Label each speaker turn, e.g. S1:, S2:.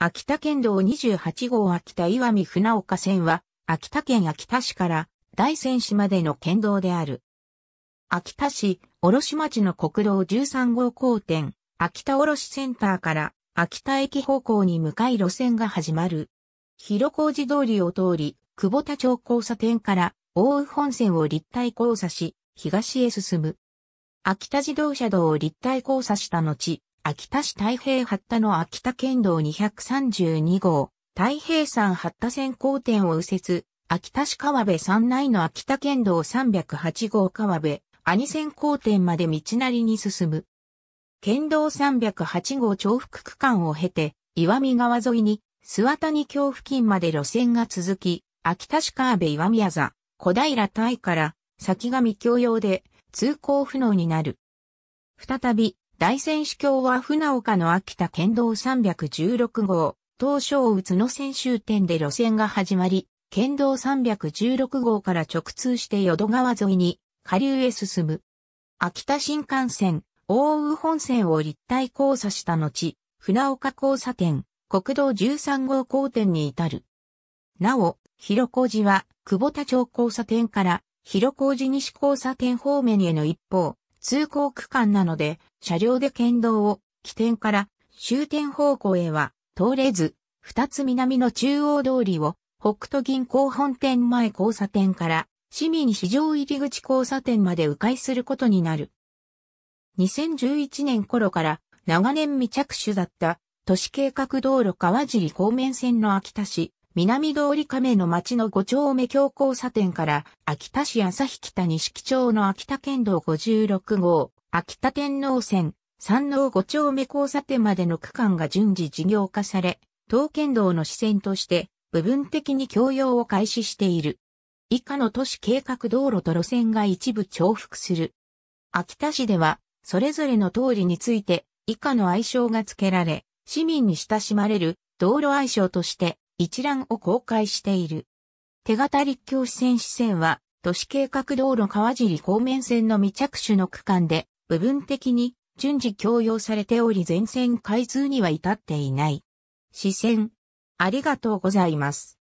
S1: 秋田県道28号秋田岩見船岡線は、秋田県秋田市から大仙市までの県道である。秋田市、卸町の国道13号交点、秋田卸センターから秋田駅方向に向かい路線が始まる。広小路通りを通り、久保田町交差点から大宇本線を立体交差し、東へ進む。秋田自動車道を立体交差した後、秋田市太平八田の秋田県道232号、太平山八田線交点を右折、秋田市川辺山内の秋田県道308号川辺、兄線交点まで道なりに進む。県道308号重複区間を経て、岩見川沿いに、諏訪谷橋付近まで路線が続き、秋田市川辺岩宮座、小平大から、先が未教用で、通行不能になる。再び、大選手橋は船岡の秋田県道316号、東小宇都の先終点で路線が始まり、県道316号から直通して淀川沿いに下流へ進む。秋田新幹線、大宇本線を立体交差した後、船岡交差点、国道13号交点に至る。なお、広小路は、久保田町交差点から、広小路西交差点方面への一方、通行区間なので、車両で県道を起点から終点方向へは通れず、二つ南の中央通りを北斗銀行本店前交差点から市民市場入り口交差点まで迂回することになる。2011年頃から長年未着手だった都市計画道路川尻方面線の秋田市南通り亀の町の5丁目橋交差点から、秋田市旭北錦町の秋田県道56号、秋田天皇線、山王5丁目交差点までの区間が順次事業化され、東県道の支線として、部分的に供用を開始している。以下の都市計画道路と路線が一部重複する。秋田市では、それぞれの通りについて、以下の愛称が付けられ、市民に親しまれる道路愛称として、一覧を公開している。手形立教支線支線は、都市計画道路川尻方面線の未着手の区間で、部分的に順次供用されており全線開通には至っていない。支線、ありがとうございます。